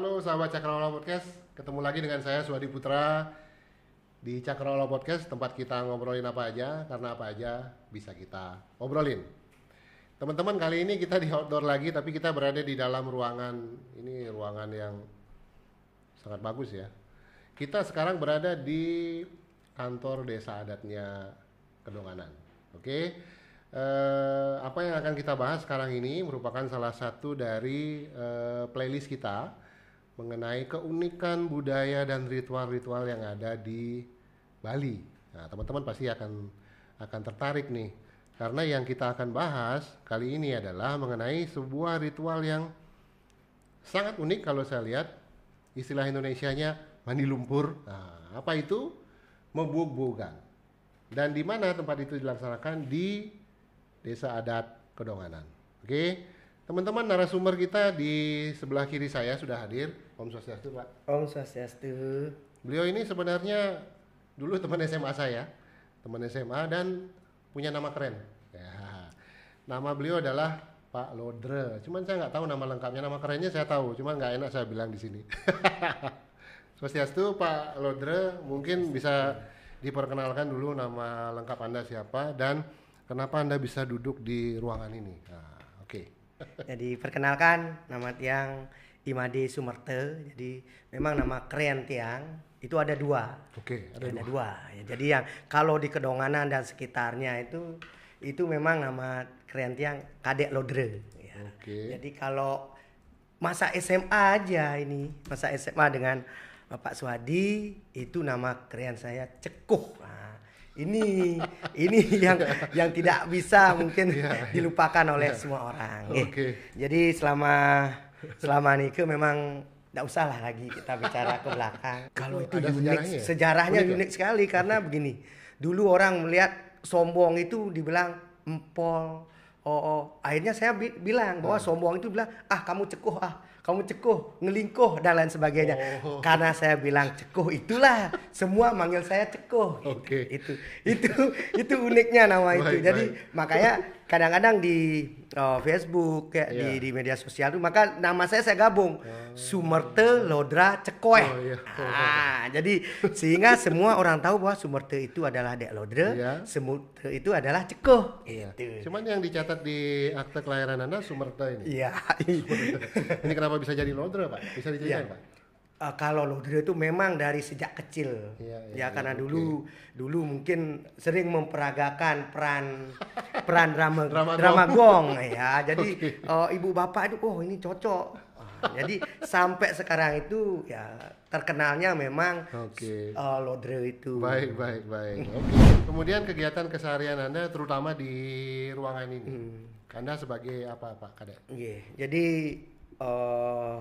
Halo sahabat Cakrawala Podcast, ketemu lagi dengan saya Suwadi Putra di Cakrawala Podcast tempat kita ngobrolin apa aja karena apa aja bisa kita obrolin. Teman-teman kali ini kita di outdoor lagi tapi kita berada di dalam ruangan ini ruangan yang sangat bagus ya. Kita sekarang berada di kantor desa adatnya Kedonganan. Oke. Okay? Uh, eh, apa yang akan kita bahas sekarang ini merupakan salah satu dari uh, playlist kita mengenai keunikan budaya dan ritual-ritual yang ada di Bali. Nah, teman-teman pasti akan akan tertarik nih. Karena yang kita akan bahas kali ini adalah mengenai sebuah ritual yang sangat unik kalau saya lihat istilah Indonesianya mandi lumpur. Nah, apa itu? membug Dan di mana tempat itu dilaksanakan? Di Desa Adat Kedonganan. Oke. Teman-teman narasumber kita di sebelah kiri saya sudah hadir. Om Swastiastu, Pak. Om Swastiastu. Beliau ini sebenarnya dulu teman SMA saya, teman SMA dan punya nama keren. Ya. Nama beliau adalah Pak Lodre. Cuman saya nggak tahu nama lengkapnya, nama kerennya saya tahu, cuman nggak enak saya bilang di sini. Swastiastu, Pak Lodre, mungkin bisa diperkenalkan dulu nama lengkap Anda siapa dan kenapa Anda bisa duduk di ruangan ini. Nah, oke. Okay. Jadi perkenalkan nama tiang Imade Sumerte. Jadi memang nama keren tiang itu ada dua. Oke, ada, ada dua. dua. Ya, jadi yang kalau di Kedonganan dan sekitarnya itu itu memang nama keren tiang Kadek Lodre. Ya. Oke. Jadi kalau masa SMA aja ini masa SMA dengan Bapak Suhadi itu nama keren saya Cekuh. Nah, ini ini yang yang tidak bisa mungkin iya, iya. dilupakan oleh iya. semua orang. Okay. Jadi selama selama nikah memang tidak usah lah lagi kita bicara ke belakang. Kalau itu Ada unik, sejarahnya, ya? sejarahnya unik, unik sekali karena begini. Dulu orang melihat sombong itu dibilang empol, oh, oh. akhirnya saya bi bilang bahwa oh. sombong itu bilang ah kamu cekuh ah kamu cekuh, ngelingkuh dan lain sebagainya. Oh. Karena saya bilang cekuh itulah semua manggil saya cekuh. Oke. Okay. Itu itu itu uniknya nama baik, itu. Jadi baik. makanya kadang-kadang di oh, Facebook kayak yeah. di, iya. di media sosial tuh maka nama saya saya gabung oh. Sumerte Lodra Cekoe Oh, yeah. oh, ah, jadi sehingga semua orang tahu bahwa Sumerte itu adalah Dek Lodra, iya. yeah. Sumerte itu adalah Cekoe Yeah. Iya. Gitu. Cuman yang dicatat di akte kelahiran Anda Sumerte ini. Iya. Yeah. ini kenapa bisa jadi Lodra, Pak? Bisa diceritain, yeah. Pak? uh, kalau dia itu memang dari sejak kecil iya, iya, ya, ya, ya karena ya, dulu okay. dulu mungkin sering memperagakan peran peran drama drama, drama gong ya jadi okay. uh, eh, ibu bapak itu oh ini cocok jadi sampai sekarang itu ya terkenalnya memang okay. uh, eh, Lodre itu baik baik baik okay. kemudian kegiatan keseharian anda terutama di ruangan ini hmm. anda sebagai apa pak Iya. yeah. jadi uh,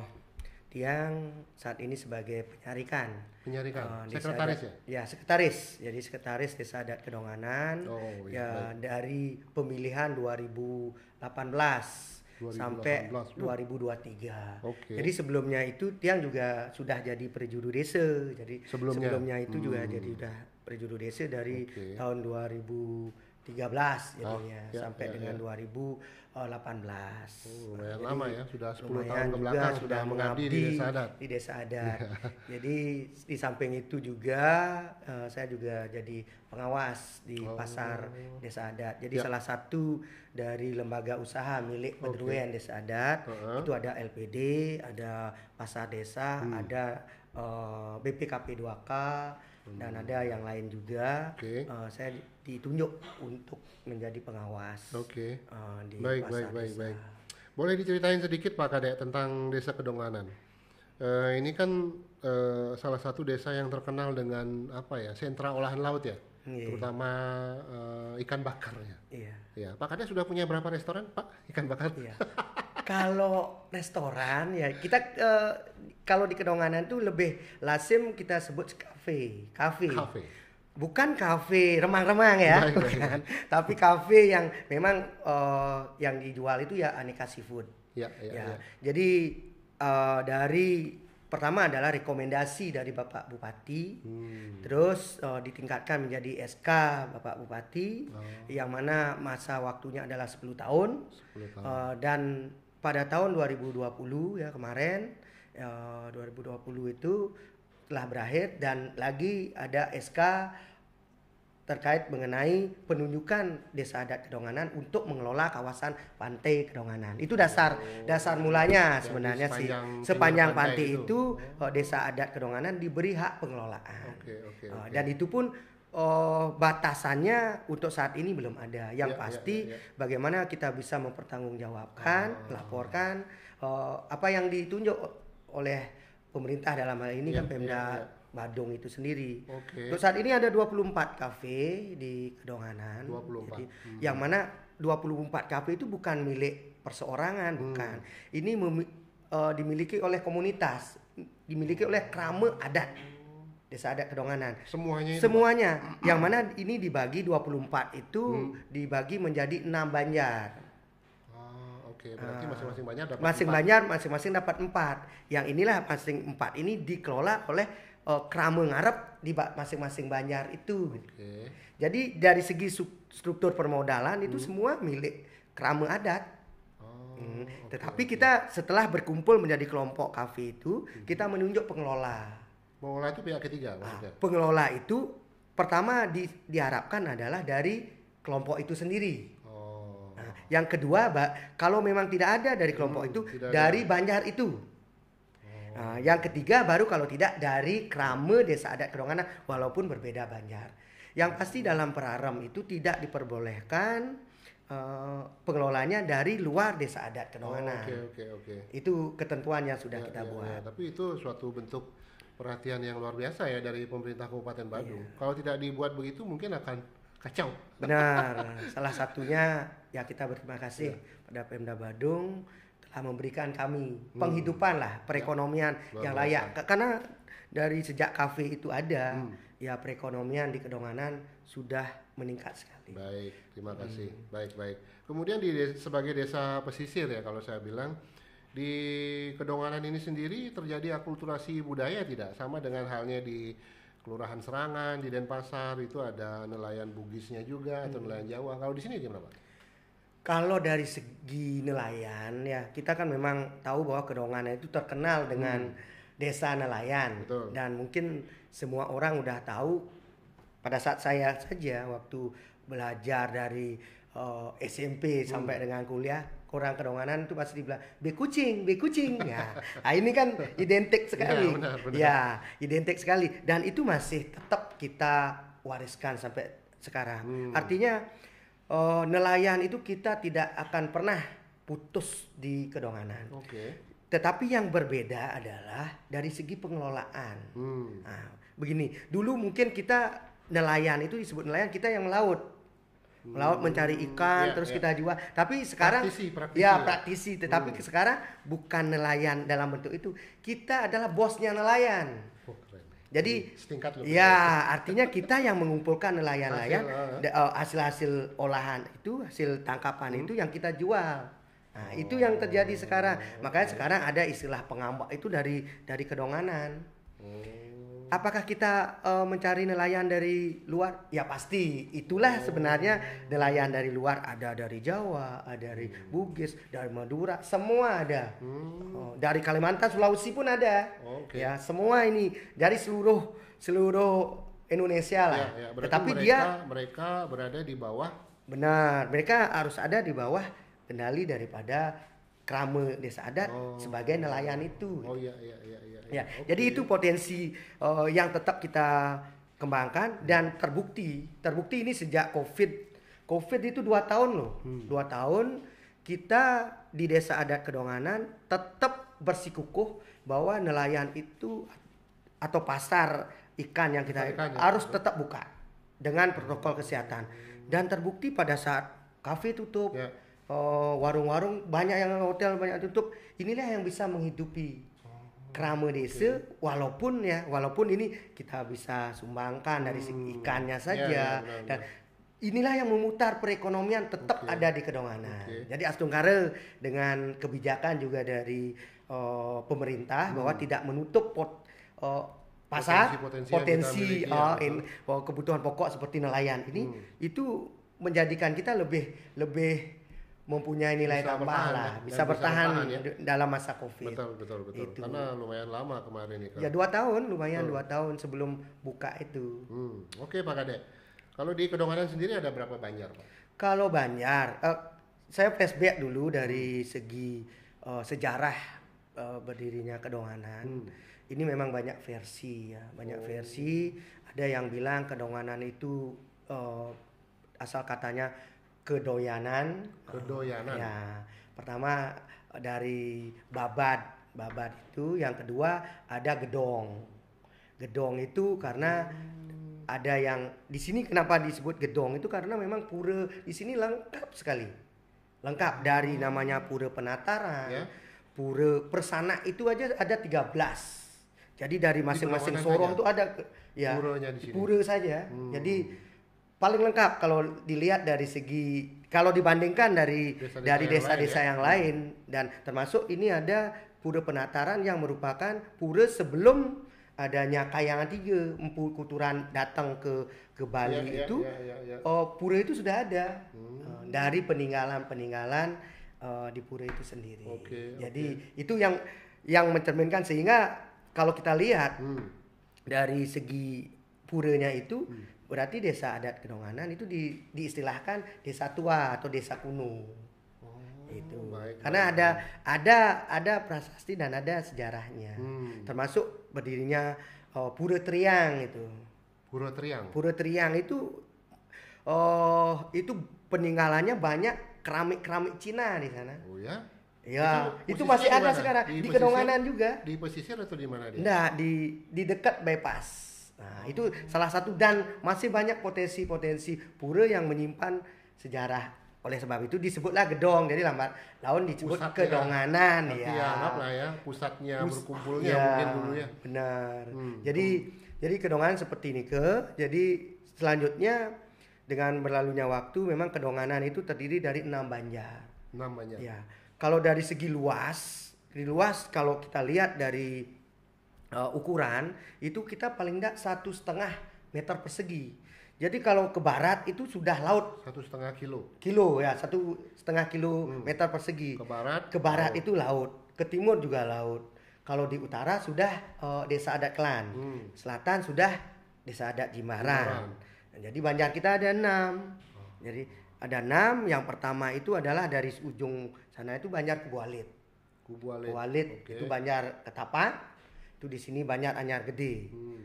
Tiang saat ini sebagai penyarikan. Penyarikan. Uh, sekretaris adat, ya? Ya, sekretaris. Jadi sekretaris Desa Adat Kedonganan oh, iya, ya dari pemilihan 2018, 2018 sampai 2023. Ya. Okay. Jadi sebelumnya itu Tiang juga sudah jadi perjudu desa. Jadi sebelumnya, sebelumnya itu hmm. juga jadi sudah perjudu desa dari okay. tahun 2000 13 jadinya oh, ya, sampai ya, dengan ya. 2018. Eh, oh, lumayan Jadi, lama ya, sudah 10 tahun ke belakang sudah, sudah mengabdi di desa adat. Di desa adat. Ya. Jadi di samping itu juga uh, saya juga jadi pengawas di oh. pasar desa adat. Jadi ya. salah satu dari lembaga usaha milik Pedruan okay. Desa Adat uh -huh. itu ada LPD, ada pasar desa, hmm. ada uh, BPKP 2K hmm. dan ada yang lain juga. Okay. Uh, eh, saya ditunjuk untuk menjadi pengawas. Oke. Okay. Uh, eh, di baik, pasar baik, baik, baik. Boleh diceritain sedikit Pak Kadek tentang Desa Kedonganan. Uh, ini kan uh, salah satu desa yang terkenal dengan apa ya sentra olahan laut ya, yeah. terutama uh, ikan bakar ya. Iya. Yeah. Pak Kadek sudah punya berapa restoran Pak ikan bakar? Yeah. kalau restoran ya kita uh, kalau di Kedonganan tuh lebih lazim kita sebut kafe, kafe. Kafe bukan kafe remang-remang ya, baik, bukan. Baik. Tapi kafe yang memang uh, yang dijual itu ya aneka seafood. Ya, ya, ya. ya. Jadi uh, dari pertama adalah rekomendasi dari Bapak Bupati, hmm. terus uh, ditingkatkan menjadi SK Bapak Bupati, oh. yang mana masa waktunya adalah 10 tahun, 10 tahun. Uh, dan pada tahun 2020 ya kemarin uh, 2020 itu telah berakhir dan lagi ada SK terkait mengenai penunjukan desa adat Kedonganan untuk mengelola kawasan pantai Kedonganan. Itu dasar oh, dasar mulanya sebenarnya sih sepanjang, si, sepanjang pantai, pantai gitu. itu, itu oh. Eh, desa adat Kedonganan diberi hak pengelolaan. Okay, okay, eh, okay. Dan itu pun oh, batasannya untuk saat ini belum ada. Yang yeah, ya, pasti yeah, yeah, bagaimana kita bisa mempertanggungjawabkan, oh. Ah. laporkan oh, apa yang ditunjuk oleh pemerintah dalam hal ini kan ya, Pemda ya, Badung itu sendiri. Oke. Okay. Untuk saat ini ada 24 kafe di Kedonganan. 24. Jadi, hmm. yang mana 24 kafe itu bukan milik perseorangan, hmm. bukan. Ini uh, dimiliki oleh komunitas, dimiliki oleh kerama adat. Desa adat Kedonganan. Semuanya itu. Semuanya. Yang mana ini dibagi 24 itu hmm. dibagi menjadi 6 banjar. Ah, oke, berarti ah. masing-masing banyak dapat masing 4. banjar masing-masing dapat empat. Yang inilah masing empat ini dikelola oleh uh, eh, kerama ngarep di masing-masing Banjar itu. Gitu. Okay. Jadi dari segi struktur permodalan itu hmm. semua milik kerama adat. Oh, hmm. okay, Tetapi okay. kita setelah berkumpul menjadi kelompok kafe itu, hmm. kita menunjuk pengelola. Pengelola itu pihak ketiga. Ah, pengelola itu pertama di, diharapkan adalah dari kelompok itu sendiri. Oh. Nah, yang kedua, kalau memang tidak ada dari hmm, kelompok hmm, itu, dari ada. Banjar itu Nah, yang ketiga baru kalau tidak dari krama desa adat Kedonganan walaupun berbeda Banjar. Yang pasti dalam peraram itu tidak diperbolehkan uh, pengelolanya dari luar desa adat Kedonganan. Oke oh, oke okay, oke. Okay, okay. Itu ketentuan yang sudah ya, kita ya, ya. buat. Ya, tapi itu suatu bentuk perhatian yang luar biasa ya dari pemerintah Kabupaten iya. Badung. Ya. Kalau tidak dibuat begitu mungkin akan kacau. Benar. Salah satunya ya kita berterima kasih ya. pada Pemda Badung lah memberikan kami hmm. penghidupan lah ya. perekonomian ya, yang layak karena dari sejak kafe itu ada hmm. ya perekonomian di Kedonganan sudah meningkat sekali. Baik, terima hmm. kasih. Hmm. Baik, baik. Kemudian di desa, sebagai desa pesisir ya kalau saya bilang di Kedonganan ini sendiri terjadi akulturasi budaya tidak sama dengan halnya di Kelurahan Serangan, di Denpasar itu ada nelayan Bugisnya juga hmm. atau nelayan Jawa. Kalau di sini gimana, Pak? kalau dari segi nelayan ya kita kan memang tahu bahwa Kedonganan itu terkenal dengan hmm. desa nelayan Betul. dan mungkin semua orang udah tahu pada saat saya saja waktu belajar dari uh, eh, SMP hmm. sampai dengan kuliah kurang Kedonganan itu pasti dibilang be kucing be kucing ya nah, ini kan identik iya, sekali ya, benar, benar. ya identik sekali dan itu masih tetap kita wariskan sampai sekarang hmm. artinya uh, nelayan itu kita tidak akan pernah putus di kedonganan. Oke. Okay. Tetapi yang berbeda adalah dari segi pengelolaan. Hmm. Nah, begini, dulu mungkin kita nelayan itu disebut nelayan kita yang melaut melaut hmm. mencari ikan yeah, terus yeah. kita jual tapi sekarang praktisi, praktisi ya praktisi tetapi hmm. sekarang bukan nelayan dalam bentuk itu kita adalah bosnya nelayan oh, keren. Jadi setingkat lebih. Ya, artinya kita yang mengumpulkan nelayan-nelayan hasil-hasil eh, eh. oh, olahan itu, hasil tangkapan hmm. itu yang kita jual. Nah, oh. itu yang oh. terjadi sekarang. Makanya sekarang ada istilah pengambak itu dari dari kedonganan. Hmm apakah kita uh, mencari nelayan dari luar? Ya pasti, itulah oh. sebenarnya nelayan dari luar ada dari Jawa, ada dari hmm. Bugis, dari Madura, semua ada. Hmm. Oh, dari Kalimantan, Sulawesi pun ada. Okay. Ya, semua ini dari seluruh seluruh Indonesia lah. Ya, ya, Tetapi mereka, dia mereka berada di bawah. Benar, mereka harus ada di bawah kendali daripada krame desa adat oh. sebagai nelayan itu. Oh iya iya iya iya. iya. Ya. Okay. Jadi itu potensi uh, yang tetap kita kembangkan dan terbukti. Terbukti ini sejak Covid. Covid itu dua tahun loh. Hmm. Dua tahun kita di desa adat Kedonganan tetap bersikukuh bahwa nelayan itu atau pasar ikan yang kita Ikannya. harus tetap buka dengan protokol kesehatan. Dan terbukti pada saat kafe tutup, yeah Eh, warung-warung uh, banyak yang hotel banyak tutup inilah yang bisa menghidupi kerama oh, desa okay. walaupun ya walaupun ini kita bisa sumbangkan dari hmm. ikannya ya, saja yeah, ya, yeah, yeah, dan inilah yang memutar perekonomian tetap okay. ada di kedonganan okay. jadi Astungkare dengan kebijakan juga dari uh, pemerintah hmm. bahwa tidak menutup pot uh, pasar potensi, potensi, potensi uh, in, uh, kebutuhan pokok seperti nelayan ini hmm. itu menjadikan kita lebih lebih mempunyai nilai ya, bisa tambah lah, bisa bertahan bertahan ya. dalam masa covid. Betul betul betul. Itu. Karena lumayan lama kemarin nih. Ya dua tahun, lumayan hmm. dua tahun sebelum buka itu. Hmm. Oke Pak Kade, kalau di Kedonganan sendiri ada berapa banjar Pak? Kalau banjar, uh, saya flashback dulu dari segi uh, sejarah uh, berdirinya Kedonganan. Hmm. Ini memang banyak versi ya, banyak oh. versi. Ada yang bilang Kedonganan itu uh, asal katanya kedoyanan. Kedoyanan. ya. Pertama eh, dari babat. Babat itu yang kedua ada gedong. Gedong itu karena hmm. ada yang di sini kenapa disebut gedong itu karena memang pura di sini lengkap sekali. Lengkap dari namanya pura penataran. Yeah. Pura persana itu aja ada 13. Jadi dari masing-masing sorong itu ada ya pura saja. Hmm. Jadi paling lengkap kalau dilihat dari segi kalau dibandingkan dari desa -desa dari desa-desa yang, desa lain, ya? lain dan termasuk ini ada pura penataran yang merupakan pura sebelum adanya kayangan tiga empu kuturan datang ke ke Bali ya, itu ya, ya, ya, ya. Oh, pura itu sudah ada hmm. Eh, dari peninggalan peninggalan uh, di pura itu sendiri okay, jadi okay. itu yang yang mencerminkan sehingga kalau kita lihat hmm. dari segi puranya itu hmm Berarti desa adat Kedonganan itu di, diistilahkan desa tua atau desa kuno. Oh, itu. Baik, Karena baik. ada ada ada prasasti dan ada sejarahnya. Hmm. Termasuk berdirinya oh, Pura Triang itu. Pura Triang. Pura Triang itu oh itu peninggalannya banyak keramik-keramik Cina di sana. Oh ya. Ya, itu, itu masih ada sekarang di, di Kedonganan juga. Di pesisir atau di mana dia? Nah, di di dekat bypass. Nah, itu salah satu dan masih banyak potensi-potensi pura yang menyimpan sejarah. Oleh sebab itu disebutlah gedong. Jadi lambat laun disebut Pusatnya, kedonganan ya. ya. ya pusatnya Pus berkumpulnya ya, mungkin dulu ya. Benar. Hmm. Jadi hmm. jadi kedonganan seperti ini ke. Jadi selanjutnya dengan berlalunya waktu memang kedonganan itu terdiri dari enam banjar. Enam banjar. Ya. Kalau dari segi luas, di luas kalau kita lihat dari uh, ukuran itu kita paling enggak satu setengah meter persegi. Jadi kalau ke barat itu sudah laut. Satu setengah kilo. Kilo ya satu setengah kilo hmm. meter persegi. Ke barat. Ke barat laut. Oh. itu laut. Ke timur juga laut. Kalau di utara sudah uh, desa adat Klan. Hmm. Selatan sudah desa adat Jimbaran. Nah, jadi banjar kita ada enam. Oh. Jadi ada enam. Yang pertama itu adalah dari ujung sana itu banjar Kubualit. Kubualit. Kubualit okay. itu banjar Ketapang itu di sini banyak anyar gede hmm.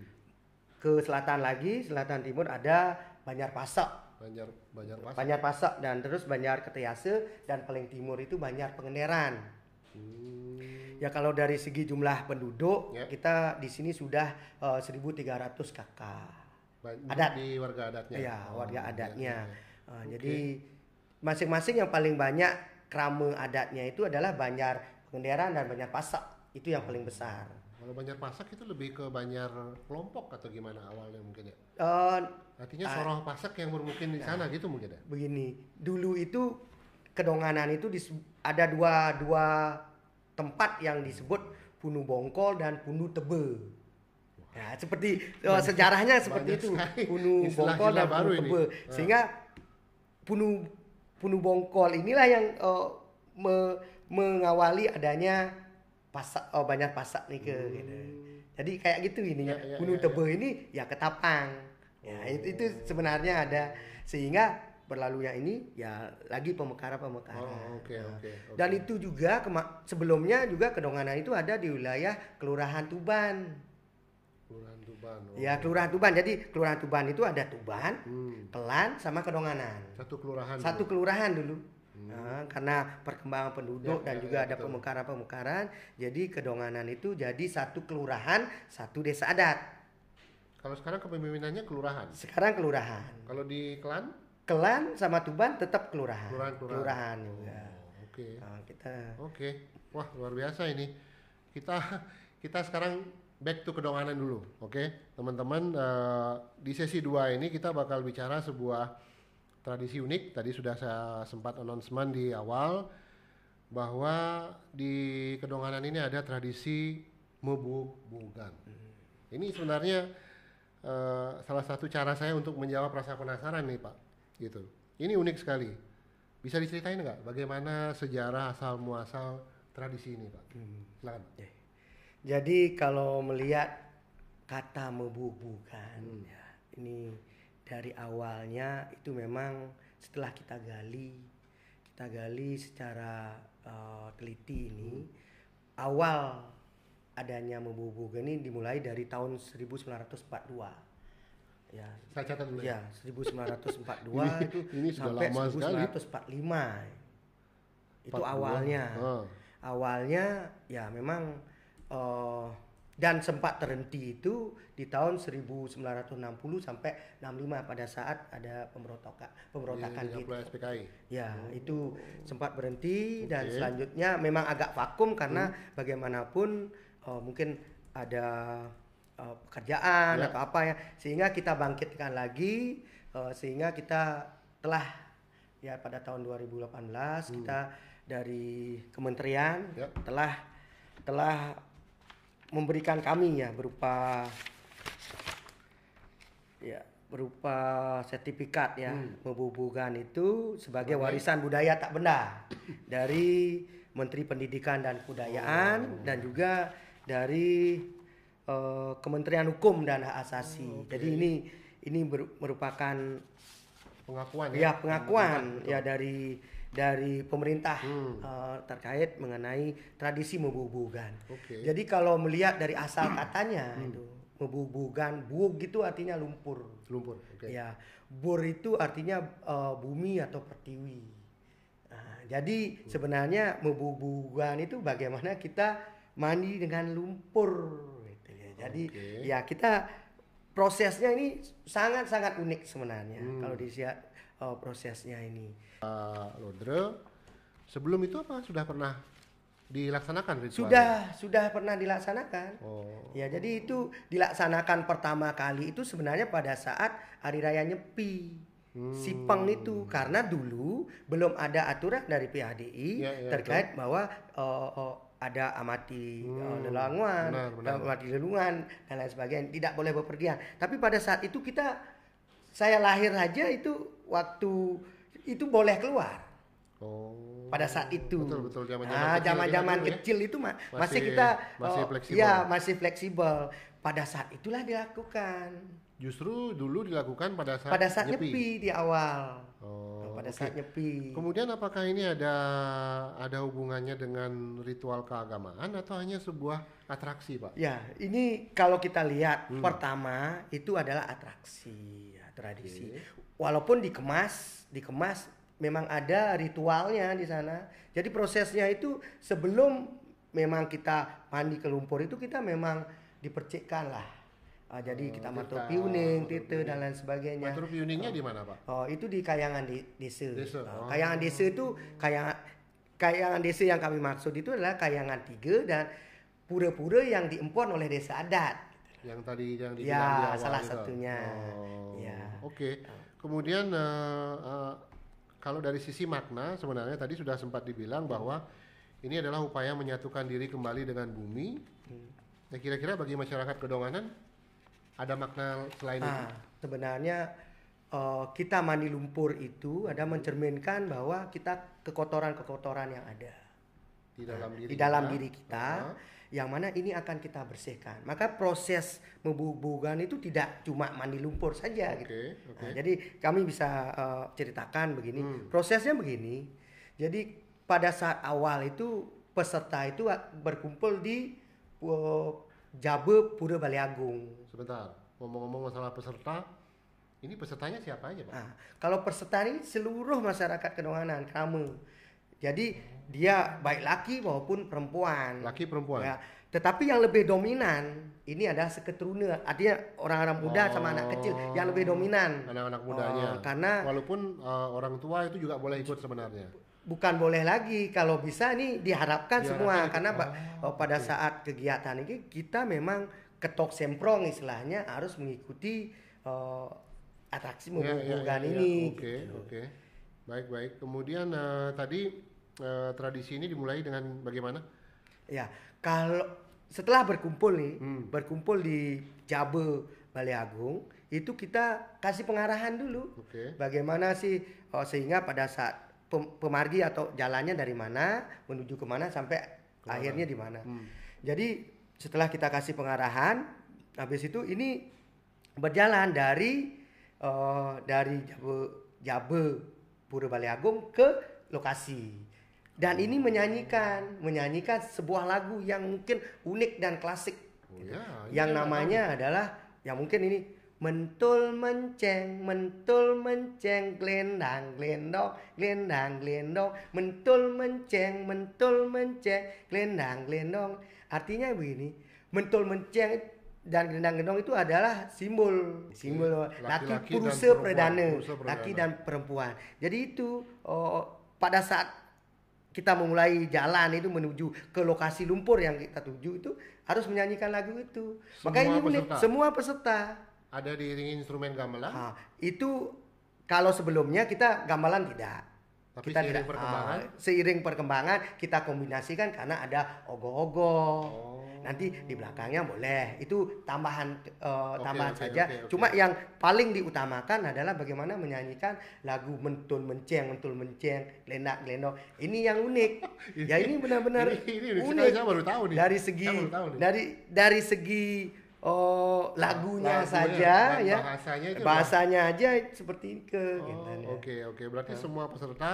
ke selatan lagi selatan timur ada Banyar pasak Banyar Banyar pasak banyar pasak dan terus Banyar ketiase dan paling timur itu Banyar pengeneran hmm. ya kalau dari segi jumlah penduduk ya. kita di sini sudah uh, 1300 kakak ada adat di warga adatnya ya oh, warga iya, adatnya Uh, iya, iya. eh, okay. jadi masing-masing yang paling banyak krama adatnya itu adalah Banyar pengenderan dan Banyar pasak itu yang paling besar kalau Banjar Pasak itu lebih ke Banjar kelompok atau gimana awalnya mungkin ya? Uh, Artinya uh, Pasak yang bermukim di sana uh, gitu mungkin ya? Begini, dulu itu kedonganan itu ada dua dua tempat yang disebut Punu Bongkol dan Punu Tebe. Nah, seperti uh, sejarahnya seperti itu Punu Bongkol dan Punu Tebe. Uh. Sehingga Punu Punu Bongkol inilah yang uh, me, mengawali adanya pasak oh banyak pasak nih ke hmm. gitu. Jadi kayak gitu ini Ya, ya, Gunung ya, Tebe ya. ini ya ketapang. Ya oh. itu, itu sebenarnya ada sehingga berlalunya ini ya lagi pemekaran-pemekaran. Oh, okay, ya. okay, okay. Dan itu juga sebelumnya juga kedonganan itu ada di wilayah Kelurahan Tuban. Kelurahan Tuban. Oh. Ya, Kelurahan Tuban. Jadi Kelurahan Tuban itu ada Tuban, hmm. Pelan sama Kedonganan. Satu kelurahan. Satu dulu. kelurahan dulu. Hmm. Nah, karena perkembangan penduduk ya, dan ya, juga ya, ada pemekaran-pemekaran, jadi Kedonganan itu jadi satu kelurahan, satu desa adat. Kalau sekarang kepemimpinannya kelurahan. Sekarang kelurahan. Kalau di Kelan? Kelan sama Tuban tetap kelurahan. Kelurahan, kelurahan. kelurahan oh, juga. Oh, Oke. Okay. Nah, kita. Oke. Okay. Wah luar biasa ini. Kita kita sekarang back to Kedonganan dulu, oke? Okay? Teman-teman uh, di sesi dua ini kita bakal bicara sebuah tradisi unik tadi sudah saya sempat announcement di awal bahwa di Kedonganan ini ada tradisi mebubugan. Hmm. Ini sebenarnya uh, salah satu cara saya untuk menjawab rasa penasaran nih Pak. Gitu. Ini unik sekali. Bisa diceritain nggak bagaimana sejarah asal muasal tradisi ini Pak? Hmm. Silakan. Jadi kalau melihat kata mebubukan, hmm. ya, ini dari awalnya itu memang setelah kita gali kita gali secara uh, teliti ini awal adanya Mububuga ini dimulai dari tahun 1942 ya saya catat dulu ya 1942 ya, itu ini sampai lama 1945 sekali. itu 42. awalnya ah. awalnya ya memang uh, dan sempat terhenti itu di tahun 1960 sampai 65 pada saat ada pemberontakan pemberontakan iya, di, gitu. SPKI. Ya, oh. itu sempat berhenti okay. dan selanjutnya memang agak vakum karena hmm. bagaimanapun uh, mungkin ada uh, pekerjaan ya. atau apa ya sehingga kita bangkitkan lagi uh, sehingga kita telah ya pada tahun 2018 hmm. kita dari kementerian ya. telah telah memberikan kami ya berupa ya berupa sertifikat ya hmm. membubuhkan itu sebagai okay. warisan budaya tak benda dari Menteri Pendidikan dan Kebudayaan oh. dan juga dari uh, Kementerian Hukum dan Hak Asasi. Oh, okay. Jadi ini ini merupakan pengakuan ya, ya pengakuan ya dari dari pemerintah hmm. uh, terkait mengenai tradisi mebubugan. Okay. Jadi kalau melihat dari asal hmm. katanya hmm. itu mebubugan, bug itu artinya lumpur. Lumpur. Okay. Ya, bur itu artinya uh, bumi atau pertiwi. Nah, jadi hmm. sebenarnya mebubugan itu bagaimana kita mandi dengan lumpur. Gitu ya. Jadi okay. ya kita prosesnya ini sangat-sangat unik sebenarnya hmm. kalau dilihat uh, prosesnya ini. Uh, Lodre, sebelum itu apa sudah pernah dilaksanakan ritual? Sudah, sudah pernah dilaksanakan. Oh. Ya, jadi itu dilaksanakan pertama kali itu sebenarnya pada saat hari raya Nyepi. Hmm. Sipeng itu karena dulu belum ada aturan dari PHDI ya, ya, terkait itu. bahwa uh, uh, ada amati hmm. amati lelungan dan lain sebagainya, tidak boleh bepergian. Tapi pada saat itu kita saya lahir aja itu waktu itu boleh keluar. Oh. Pada saat itu. Betul betul ah, zaman zaman nah, kecil, gitu zaman -zaman kecil, kan, ya? kecil itu ma masih, masih kita masih oh, fleksibel. Ya, masih fleksibel. Pada saat itulah dilakukan. Justru dulu dilakukan pada saat Pada saat nyepi, nyepi di awal. Oh, pada okay. saat nyepi. Kemudian apakah ini ada ada hubungannya dengan ritual keagamaan atau hanya sebuah atraksi, Pak? Ya, ini kalau kita lihat hmm. pertama itu adalah atraksi tradisi. Okay. Walaupun dikemas, dikemas memang ada ritualnya di sana. Jadi prosesnya itu sebelum memang kita mandi ke lumpur itu kita memang dipercikkan lah. Uh, jadi oh, kita kita matur piuning, tite dan lain sebagainya. Matur piuningnya uh, di mana pak? Oh itu di Kayangan di Desa. desa. Ah, oh. Kayangan Desa itu kayangan Kayangan Desa yang kami maksud itu adalah Kayangan tiga dan pura-pura yang diimpor oleh desa adat yang tadi yang dibilang ya, di salah satunya oh, ya oke okay. Oh. kemudian uh, uh, kalau dari sisi makna sebenarnya tadi sudah sempat dibilang bahwa ini adalah upaya menyatukan diri kembali dengan bumi hmm. nah kira-kira bagi masyarakat kedonganan ada makna selain nah, itu sebenarnya uh, kita mandi lumpur itu ada mencerminkan bahwa kita kekotoran-kekotoran yang ada di dalam nah, diri di dalam kita, diri kita uh -huh yang mana ini akan kita bersihkan. Maka proses membubuhkan itu tidak cuma mandi lumpur saja okay, gitu. Okay. Nah, jadi kami bisa uh, ceritakan begini, hmm. prosesnya begini. Jadi pada saat awal itu peserta itu berkumpul di uh, Jabe Pura Bali Agung. Sebentar, ngomong-ngomong masalah peserta, ini pesertanya siapa aja, Pak? Nah, kalau peserta ini seluruh masyarakat Kedonganan, kamu jadi dia baik laki maupun perempuan. Laki perempuan. Ya. Tetapi yang lebih dominan ini adalah seketurunan, artinya orang-orang muda oh, sama anak kecil oh. yang lebih dominan. Anak-anak mudanya. Oh, karena walaupun uh, orang tua itu juga boleh ikut sebenarnya. Bukan boleh lagi, kalau bisa ini diharapkan, diharapkan semua itu. karena oh, oh, pada okay. saat kegiatan ini kita memang ketok semprong istilahnya harus mengikuti uh, atraksi mobil yeah, yeah, yeah, ini. Oke, gitu. oke. Okay, gitu. okay. Baik baik. Kemudian uh, tadi uh, tradisi ini dimulai dengan bagaimana? Ya kalau setelah berkumpul nih, hmm. berkumpul di Jabe Balai Agung itu kita kasih pengarahan dulu. Okay. Bagaimana sih oh, sehingga pada saat pem pemargi atau jalannya dari mana menuju kemana sampai kemana? akhirnya di mana. Hmm. Jadi setelah kita kasih pengarahan, habis itu ini berjalan dari uh, dari Jabe Jabe Pura Balai Agung ke lokasi. Dan ini oh. menyanyikan, menyanyikan sebuah lagu yang mungkin unik dan klasik. Oh, ya, yang namanya lagu. adalah yang mungkin ini mentul menceng, mentul menceng, glendang glendong, glendang glendong, mentul menceng, mentul menceng, glendang glendong. Artinya begini, mentul menceng dan gendang-gendong itu adalah simbol simbol iya, laki, laki, laki perdana laki dan perempuan jadi itu oh, pada saat kita memulai jalan itu menuju ke lokasi lumpur yang kita tuju itu harus menyanyikan lagu itu semua makanya ini peserta. semua peserta ada diiringi instrumen gamelan ha, itu kalau sebelumnya kita gamelan tidak tapi kita seiring tidak, perkembangan uh, seiring perkembangan kita kombinasikan karena ada ogoh-ogoh oh nanti di belakangnya boleh itu tambahan uh, eh, okay, tambahan okay, saja okay, okay. cuma yang paling diutamakan adalah bagaimana menyanyikan lagu mentun menceng mentul menceng lenak lenok ini yang unik ini, ya ini benar-benar unik saya baru tahu nih. dari segi baru tahu nih. dari dari segi Oh, lagunya, lagunya saja ya. Bahasanya aja bahasanya aja seperti ke gitu oh, gitu. Oke, okay, oke. Okay. Berarti ya. semua peserta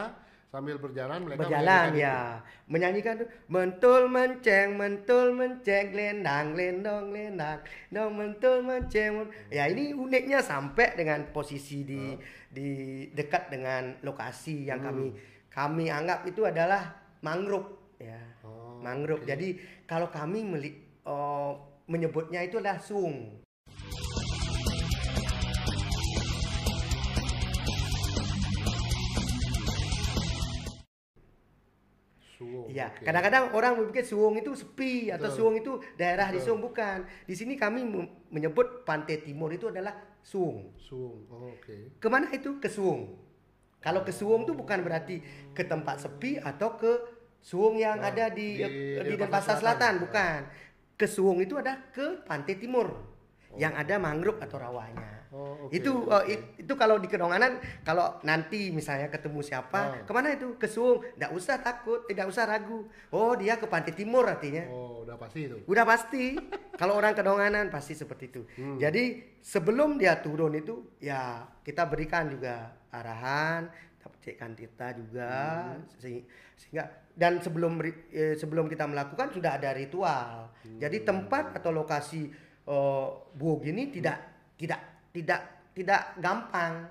sambil berjalan mereka berjalan ya itu. menyanyikan tuh mentul menceng mentul menceng lendang lendong lendang dong mentul menceng ya ini uniknya sampai dengan posisi di hmm. di dekat dengan lokasi yang hmm. kami kami anggap itu adalah mangrove ya oh, mangrove okay. jadi kalau kami melik, oh, menyebutnya itu adalah sung Iya, okay. kadang-kadang orang berpikir Suwung itu sepi Betul. atau Suwung itu daerah Betul. di Suwung bukan. Di sini kami menyebut pantai timur itu adalah Suwung. Suwung, oh, oke. Okay. Kemana itu? Ke Suwung. Kalau ke Suwung itu bukan berarti ke tempat sepi atau ke Suwung yang oh, ada di di, di, di Denpasar Selatan, Selatan, bukan. Ke Suwung itu ada ke pantai timur oh. yang ada mangrove atau rawanya. Oh, okay, itu oh, it, itu kalau di Kedonganan kalau nanti misalnya ketemu siapa, oh. kemana itu? Ke Suung. Tidak usah takut, tidak eh, usah ragu. Oh, dia ke Pantai Timur artinya. Oh, udah pasti itu. Udah pasti. kalau orang Kedonganan pasti seperti itu. Hmm. Jadi sebelum dia turun itu ya kita berikan juga arahan, cekan kita juga hmm. sehingga dan sebelum eh, sebelum kita melakukan sudah ada ritual. Hmm. Jadi tempat hmm. atau lokasi eh, oh, uh, gini tidak hmm. tidak tidak tidak gampang.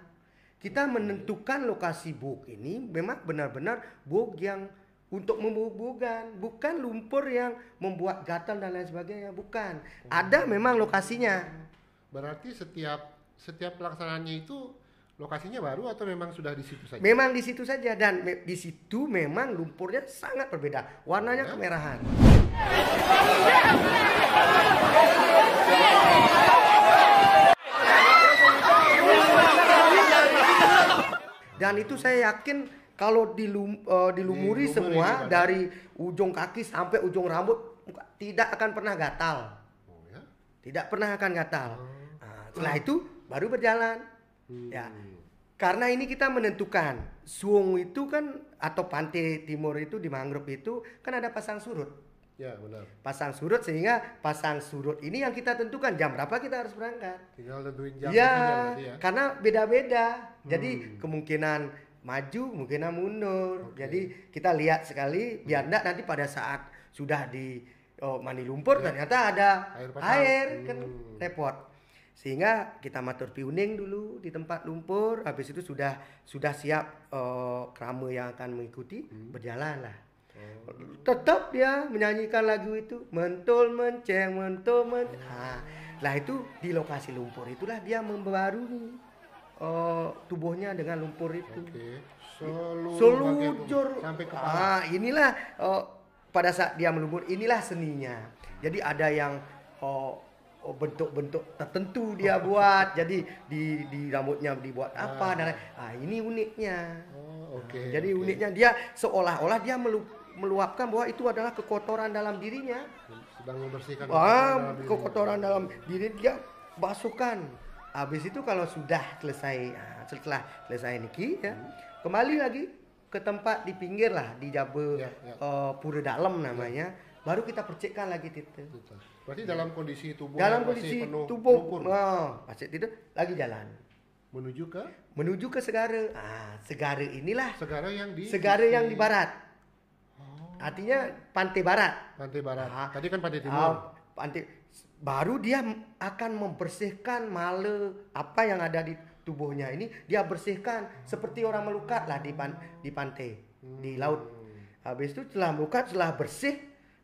Kita menentukan lokasi buk ini memang benar-benar buk yang untuk membubuhkan, bukan lumpur yang membuat gatal dan lain sebagainya, bukan. Ada memang lokasinya. Berarti setiap setiap pelaksanaannya itu lokasinya baru atau memang sudah di situ saja? Memang di situ saja dan me di situ memang lumpurnya sangat berbeda, warnanya ya. kemerahan. dan itu saya yakin kalau dilum, uh, dilumuri, semua dari ujung kaki sampai ujung rambut tidak akan pernah gatal oh, ya? tidak pernah akan gatal hmm. nah, setelah itu baru berjalan ya. hmm. ya karena ini kita menentukan suung itu kan atau pantai timur itu di mangrove itu kan ada pasang surut Ya benar. Pasang surut sehingga pasang surut ini yang kita tentukan jam berapa kita harus berangkat. Tinggal tentuin jam. Ya, ya. karena beda-beda. Hmm. Jadi kemungkinan maju, kemungkinan mundur. Okay. Jadi kita lihat sekali biar hmm. enggak nanti pada saat sudah di oh, mandi lumpur ya. ternyata ada air, air hmm. kan repot. Sehingga kita matur piuning dulu di tempat lumpur, habis itu sudah sudah siap uh, kerama yang akan mengikuti hmm. berjalan lah hmm. tetap dia menyanyikan lagu itu mentol menceng mentol men nah, lah itu di lokasi lumpur itulah dia membarui uh, eh, tubuhnya dengan lumpur itu okay. seluruh, sampai ke ah, inilah uh, pada saat dia melumpur inilah seninya jadi ada yang uh, bentuk-bentuk tertentu dia buat. Jadi di di rambutnya dibuat apa ah. dan ah ini uniknya. Oh, okay, nah, jadi okay. uniknya dia seolah-olah dia melup meluapkan bahwa itu adalah kekotoran dalam dirinya. Sedang membersihkan Wah, kekotoran dalam, kekotoran dalam diri dia basuhkan. Habis itu kalau sudah selesai, ah, setelah selesai niki ya, hmm. kembali lagi ke tempat di pinggir lah di jabe ya, ya. Uh, pura dalam namanya. Ya baru kita percikkan lagi titik. Berarti ya. dalam kondisi tubuh dalam kondisi penuh tubuh lumpur. Oh, ah, masih tidur lagi jalan. Menuju ke menuju ke segara. Ah, segara inilah. Segara yang di segara yang di barat artinya pantai barat. Pantai barat. Ah. Tadi kan pantai ah, timur. Ah, pantai baru dia akan membersihkan male apa yang ada di tubuhnya ini dia bersihkan seperti orang melukat lah di pan, di pantai hmm. di laut. Habis itu setelah melukat setelah bersih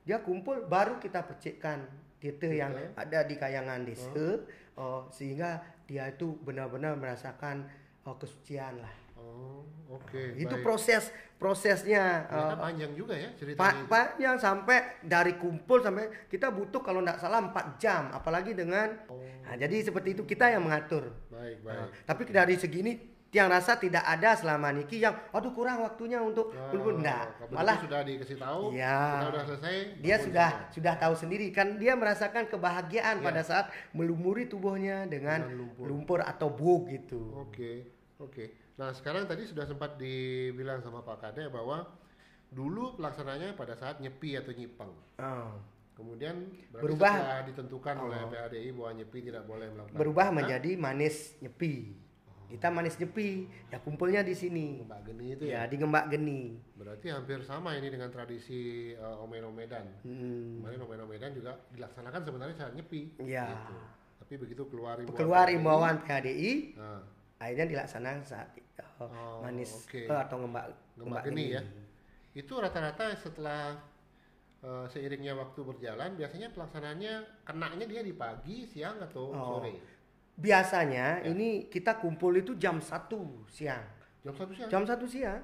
dia kumpul baru kita percikkan titik yang ada di kayangan desa oh. Oh, sehingga dia itu benar-benar merasakan oh, kesucian lah. Oh, oke. Okay, nah, itu baik. proses prosesnya uh, panjang juga ya ceritanya. Pa panjang sampai dari kumpul sampai kita butuh kalau tidak salah 4 jam, apalagi dengan oh. nah, jadi seperti itu kita yang mengatur. Baik, nah, baik. Nah, tapi dari segini yang rasa tidak ada selama Niki yang aduh kurang waktunya untuk nah, ya, enggak malah sudah dikasih tahu ya, sudah selesai dia sudah sudah tahu sendiri kan dia merasakan kebahagiaan ya. pada saat melumuri tubuhnya dengan, dengan lumpur. lumpur atau bug gitu oke okay, oke okay. Nah sekarang tadi sudah sempat dibilang sama Pak Kade bahwa dulu pelaksananya pada saat nyepi atau nyipang. Oh. Kemudian berubah setelah ditentukan oh. oleh PADI bahwa nyepi tidak boleh melakukan. Berubah nah, menjadi manis nyepi. Oh. Kita manis nyepi, ya kumpulnya di sini. Gembak Geni itu ya. Ya di Gembak Geni. Berarti hampir sama ini dengan tradisi uh, eh, Omeno Medan. Hmm. Kemarin Omeno Medan juga dilaksanakan sebenarnya saat nyepi. Iya. Gitu. Tapi begitu keluar imbauan keluar PHDI, nah. akhirnya dilaksanakan saat Oh, oh, manis okay. Eh, atau ngembak ngembak ini ya itu rata-rata setelah eh, seiringnya waktu berjalan biasanya pelaksanaannya kenaknya dia di pagi siang atau oh. sore biasanya ya. ini kita kumpul itu jam satu siang jam satu siang jam satu siang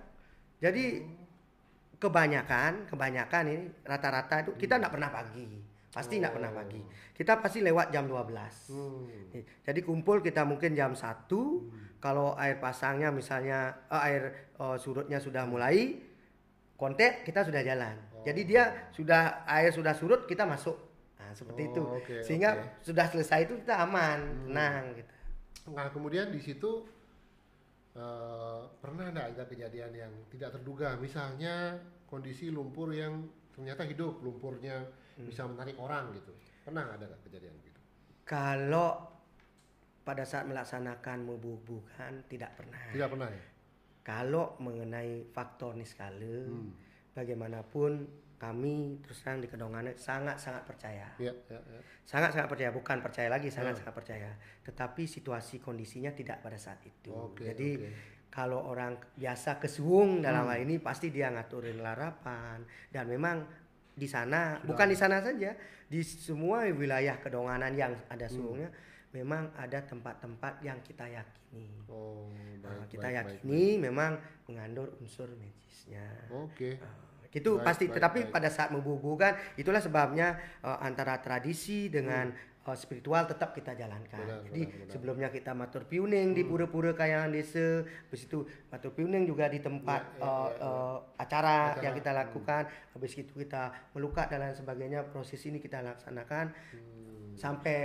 jadi hmm. kebanyakan kebanyakan ini rata-rata itu kita tidak hmm. pernah pagi pasti tidak oh. pernah pagi oh. kita pasti lewat jam 12 hmm. jadi kumpul kita mungkin jam 1 hmm. kalau air pasangnya misalnya uh, air uh, surutnya sudah mulai kontek kita sudah jalan oh. jadi dia sudah air sudah surut kita masuk nah seperti oh, itu okay, sehingga okay. sudah selesai itu kita aman hmm. tenang gitu nah kemudian di situ uh, pernah ada ada kejadian yang tidak terduga misalnya kondisi lumpur yang ternyata hidup lumpurnya hmm. bisa menarik orang gitu pernah ada gak kejadian gitu kalau pada saat melaksanakan mububukan tidak pernah tidak pernah ya kalau mengenai faktor niskala hmm. bagaimanapun kami terus terang di kedongan sangat sangat percaya ya, ya, ya. sangat sangat percaya bukan percaya lagi sangat hmm. sangat percaya tetapi situasi kondisinya tidak pada saat itu okay, jadi okay. kalau orang biasa kesuung dalam hmm. hal ini pasti dia ngaturin larapan dan memang di sana Sudah bukan di sana saja di semua wilayah kedonganan yang ada sulungnya hmm. memang ada tempat-tempat yang kita yakini oh, nah, baik, nah, kita baik, yakini baik, baik. memang mengandung unsur magisnya oke okay. uh, itu baik, pasti baik, tetapi baik. pada saat membubuhkan itulah sebabnya uh, antara tradisi dengan hmm uh, spiritual tetap kita jalankan. Benar, Jadi benar, benar. sebelumnya kita matur piuning hmm. di pura-pura kayangan desa, habis itu matur piuning juga di tempat ya, ya, ya uh, ya, ya. Uh, acara, acara yang kita hmm. lakukan, hmm. habis itu kita melukat dan lain sebagainya. Proses ini kita laksanakan hmm. sampai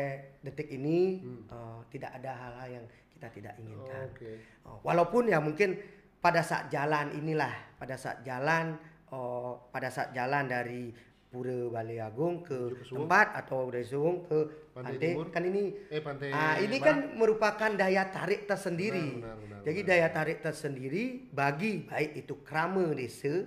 detik ini hmm. uh, tidak ada hal-hal yang kita tidak inginkan. Oh, okay. uh, walaupun ya mungkin pada saat jalan inilah, pada saat jalan, uh, pada saat jalan dari Pura Balai Agung ke, tempat atau dari Suwung ke Pantai, Pantai kan ini eh, Pantai ah, ini Barat. kan merupakan daya tarik tersendiri. Benar, benar, benar, Jadi benar. daya tarik tersendiri bagi baik itu krama desa,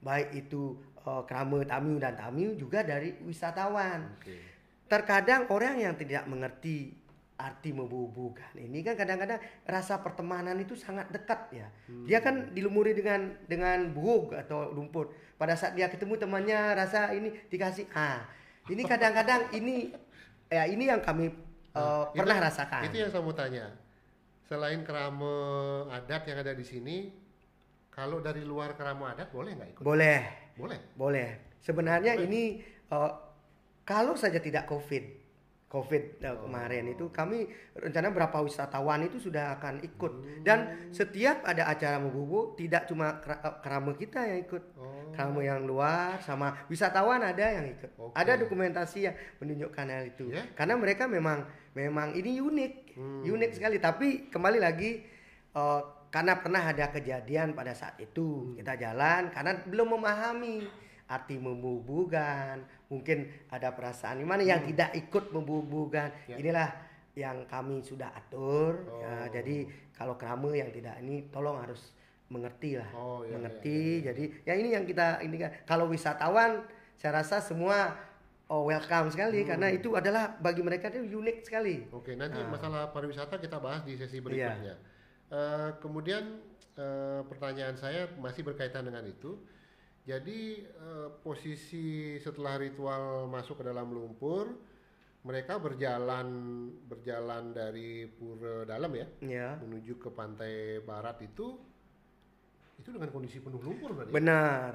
baik itu uh, eh, krama tamu dan tamu juga dari wisatawan. Okay. Terkadang orang yang tidak mengerti arti membubuhkan ini kan kadang-kadang rasa pertemanan itu sangat dekat ya hmm. dia kan dilumuri dengan dengan bug atau lumpur pada saat dia ketemu temannya rasa ini dikasih ah ini kadang-kadang ini ya ini yang kami nah, uh, itu, pernah rasakan itu yang saya mau tanya selain kerama adat yang ada di sini kalau dari luar kerama adat boleh nggak ikut boleh boleh boleh sebenarnya boleh. ini uh, kalau saja tidak covid COVID eh, oh. kemarin itu kami rencana berapa wisatawan itu sudah akan ikut hmm. dan setiap ada acara Mububu tidak cuma eh, kerama kita yang ikut oh. kerama yang luar sama wisatawan ada yang ikut okay. ada dokumentasi yang menunjukkan hal itu yeah. karena mereka memang memang ini unik hmm. unik sekali tapi kembali lagi uh, karena pernah ada kejadian pada saat itu hmm. kita jalan karena belum memahami arti kan mungkin ada perasaan gimana yang hmm. tidak ikut membubuhkan ya. inilah yang kami sudah atur ya, oh. ya, jadi kalau kerama yang tidak ini tolong harus mengerti lah oh, iya, mengerti iya, iya. jadi ya ini yang kita ini kan kalau wisatawan saya rasa semua oh welcome sekali hmm. karena itu adalah bagi mereka itu unik sekali. Oke, nanti nah. masalah pariwisata kita bahas di sesi berikutnya. iya. Uh, kemudian uh, pertanyaan saya masih berkaitan dengan itu. Jadi eh, posisi setelah ritual masuk ke dalam lumpur, mereka berjalan berjalan dari pura dalam ya, yeah. menuju ke pantai barat itu itu dengan kondisi penuh lumpur berarti. Ya? Benar.